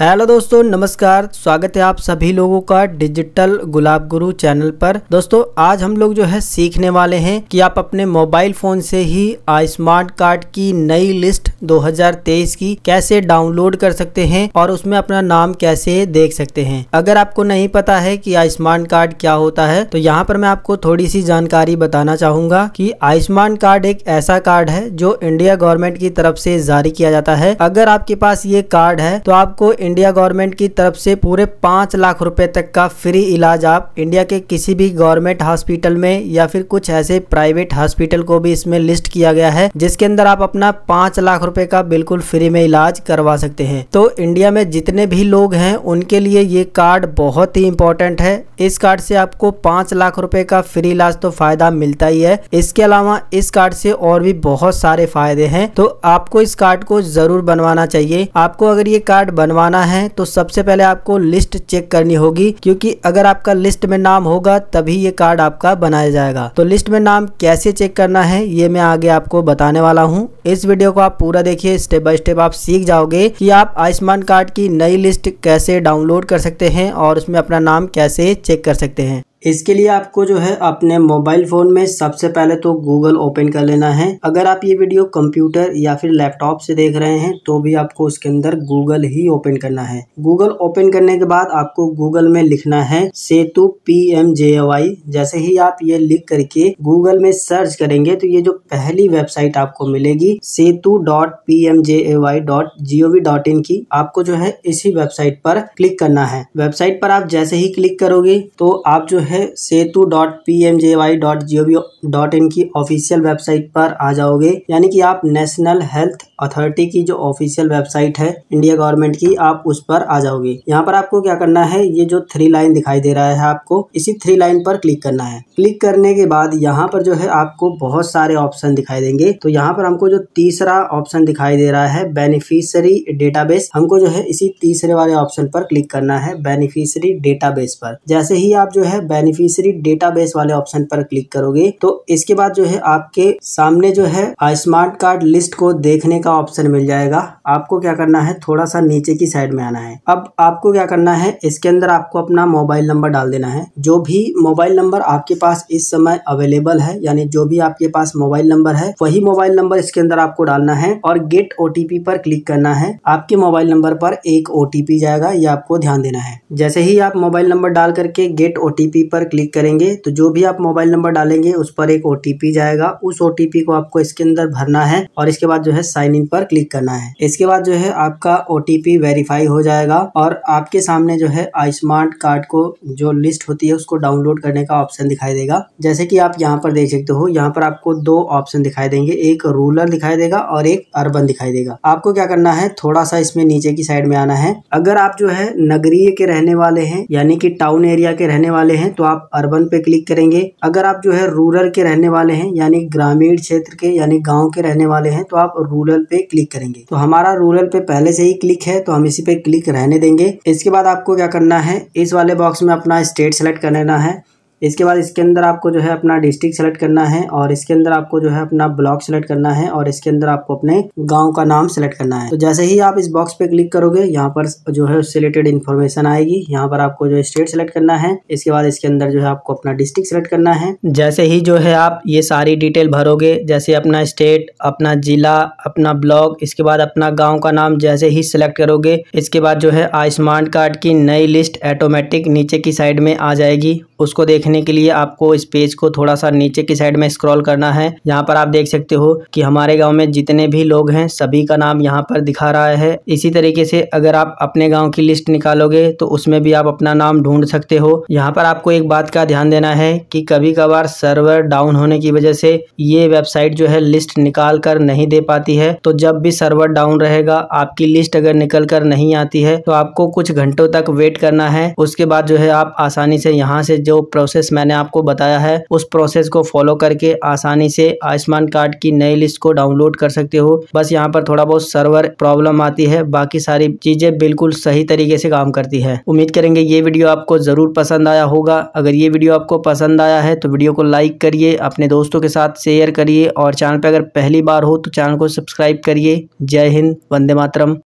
hello दोस्तों नमस्कार स्वागत है आप सभी लोगों का डिजिटल गुलाब गुरु चैनल पर दोस्तों आज हम लोग जो है सीखने वाले हैं कि आप अपने मोबाइल फोन से ही आयुष्मान कार्ड की नई लिस्ट 2023 की कैसे डाउनलोड कर सकते हैं और उसमें अपना नाम कैसे देख सकते हैं अगर आपको नहीं पता है कि आयुष्मान कार्ड क्या होता है तो यहाँ पर मैं आपको थोड़ी सी जानकारी बताना चाहूंगा की आयुष्मान कार्ड एक ऐसा कार्ड है जो इंडिया गवर्नमेंट की तरफ से जारी किया जाता है अगर आपके पास ये कार्ड है तो आपको इंडिया गवर्नमेंट की तरफ से पूरे पाँच लाख रुपए तक का फ्री इलाज आप इंडिया के किसी भी गवर्नमेंट हॉस्पिटल में या फिर कुछ ऐसे प्राइवेट हॉस्पिटल को भी इसमें लिस्ट किया गया है जिसके अंदर आप अपना पाँच लाख रुपए का बिल्कुल फ्री में इलाज करवा सकते हैं तो इंडिया में जितने भी लोग हैं उनके लिए ये कार्ड बहुत ही इम्पोर्टेंट है इस कार्ड से आपको पाँच लाख रुपए का फ्री इलाज तो फायदा मिलता ही है इसके अलावा इस कार्ड से और भी बहुत सारे फायदे हैं तो आपको इस कार्ड को जरूर बनवाना चाहिए आपको अगर ये कार्ड बनवाना बनाना है तो सबसे पहले आपको लिस्ट चेक करनी होगी क्योंकि अगर आपका लिस्ट में नाम होगा तभी ये कार्ड आपका बनाया जाएगा तो लिस्ट में नाम कैसे चेक करना है ये मैं आगे आपको बताने वाला हूँ इस वीडियो को आप पूरा देखिए स्टेप बाय स्टेप आप सीख जाओगे कि आप आयुष्मान कार्ड की नई लिस्ट कैसे डाउनलोड कर सकते हैं और उसमें अपना नाम कैसे चेक कर सकते हैं इसके लिए आपको जो है अपने मोबाइल फ़ोन में सबसे पहले तो गूगल ओपन कर लेना है अगर आप ये वीडियो कंप्यूटर या फिर लैपटॉप से देख रहे हैं तो भी आपको उसके अंदर गूगल ही ओपन करना है गूगल ओपन करने के बाद आपको गूगल में लिखना है Setu P M J Y जैसे ही आप ये लिख करके गूगल में सर्च करेंगे तो ये जो पहली वेबसाइट आपको मिलेगी Setu dot P M J dot G O V dot in की आपको जो है इसी वेबसाइट पर क्लिक करना है वेबसाइट पर आप जैसे ही क्लिक करोगे तो आप जो है है Setu dot P M J Y dot G O V dot in की ऑफिशियल वेबसाइट पर आ जाओगे यानी कि आप नेशनल हेल्थ अथॉरिटी की जो ऑफिशियल वेबसाइट है इंडिया गवर्नमेंट की आप उस पर आ जाओगे यहाँ पर आपको क्या करना है ये जो थ्री लाइन दिखाई दे रहा है आपको इसी थ्री लाइन पर क्लिक करना है क्लिक करने के बाद यहाँ पर जो है आपको बहुत सारे ऑप्शन दिखाई देंगे तो यहाँ पर हमको जो तीसरा ऑप्शन दिखाई दे रहा है बेनिफिशरी डेटाबेस हमको जो है इसी तीसरे वाले ऑप्शन पर क्लिक करना है बेनिफिशरी डेटाबेस पर जैसे ही आप जो है बेनिफिशरी डेटाबेस वाले ऑप्शन पर क्लिक करोगे तो इसके बाद जो है आपके सामने जो है स्मार्ट कार्ड लिस्ट को देखने का ऑप्शन मिल जाएगा आपको क्या करना है थोड़ा सा नीचे की साइड में आना है अब आपको क्या करना है इसके अंदर आपको अपना मोबाइल नंबर डाल देना है जो भी मोबाइल नंबर आपके पास इस समय अवेलेबल है यानी जो भी आपके पास मोबाइल नंबर है वही मोबाइल नंबर इसके अंदर आपको डालना है और गेट ओटीपी पर क्लिक करना है आपके मोबाइल नंबर पर एक ओटीपी जाएगा ये आपको ध्यान देना है जैसे ही आप मोबाइल नंबर डाल करके गेट ओटीपी पर क्लिक करेंगे तो जो भी आप मोबाइल नंबर डालेंगे उस पर एक ओटीपी जाएगा उस ओटीपी को आपको इसके अंदर भरना है और इसके बाद जो है साइन इन पर क्लिक करना है इसके बाद जो है आपका ओ वेरीफाई हो जाएगा और आपके सामने जो है आयुष्मान कार्ड को जो लिस्ट होती है उसको डाउनलोड करने का ऑप्शन दिखाई देगा जैसे कि आप यहाँ पर देख सकते हो यहाँ पर आपको दो ऑप्शन दिखाई देंगे एक रूरल दिखाई देगा और एक अर्बन दिखाई देगा आपको क्या करना है थोड़ा सा इसमें नीचे की साइड में आना है अगर आप जो है नगरीय के रहने वाले हैं यानी कि टाउन एरिया के रहने वाले हैं तो आप अर्बन पे क्लिक करेंगे अगर आप जो है रूरल के रहने वाले हैं यानी ग्रामीण क्षेत्र के यानी गांव के रहने वाले हैं तो आप रूरल पे क्लिक करेंगे तो हमारा रूरल पे पहले से ही क्लिक है तो हम इसी पे क्लिक रहने देंगे इसके बाद आपको क्या करना है इस वाले बॉक्स में अपना स्टेट सेलेक्ट कर लेना है इसके बाद इसके अंदर आपको जो है अपना डिस्ट्रिक्ट सेलेक्ट करना है और इसके अंदर आपको जो है अपना ब्लॉक सेलेक्ट करना है और इसके अंदर आपको अपने गांव का नाम सेलेक्ट करना है तो जैसे ही आप इस बॉक्स पे क्लिक करोगे यहाँ पर जो है उससे रिलेटेड इन्फॉर्मेशन आएगी यहाँ पर आपको जो स्टेट सेलेक्ट करना है इसके बाद इसके अंदर जो है आपको अपना डिस्ट्रिक्ट सेलेक्ट करना है जैसे ही जो है आप ये सारी डिटेल भरोगे जैसे अपना स्टेट अपना जिला अपना ब्लॉक इसके बाद अपना गाँव का नाम जैसे ही सिलेक्ट करोगे इसके बाद जो है आयुष्मान कार्ड की नई लिस्ट ऑटोमेटिक नीचे की साइड में आ जाएगी उसको देखने देखने के लिए आपको इस पेज को थोड़ा सा नीचे की साइड में स्क्रॉल करना है यहाँ पर आप देख सकते हो कि हमारे गाँव में जितने भी लोग हैं सभी का नाम यहाँ पर दिखा रहा है इसी तरीके से अगर आप अपने गाँव की लिस्ट निकालोगे तो उसमें भी आप अपना नाम ढूंढ सकते हो यहाँ पर आपको एक बात का ध्यान देना है कि कभी कभार सर्वर डाउन होने की वजह से ये वेबसाइट जो है लिस्ट निकाल कर नहीं दे पाती है तो जब भी सर्वर डाउन रहेगा आपकी लिस्ट अगर निकल कर नहीं आती है तो आपको कुछ घंटों तक वेट करना है उसके बाद जो है आप आसानी से यहाँ से जो प्रोसेस प्रोसेस मैंने आपको बताया है उस प्रोसेस को फॉलो करके आसानी से आयुष्मान कार्ड की नई लिस्ट को डाउनलोड कर सकते हो बस यहाँ पर थोड़ा बहुत सर्वर प्रॉब्लम आती है बाकी सारी चीजें बिल्कुल सही तरीके से काम करती है उम्मीद करेंगे ये वीडियो आपको जरूर पसंद आया होगा अगर ये वीडियो आपको पसंद आया है तो वीडियो को लाइक करिए अपने दोस्तों के साथ शेयर करिए और चैनल पर अगर पहली बार हो तो चैनल को सब्सक्राइब करिए जय हिंद वंदे मातरम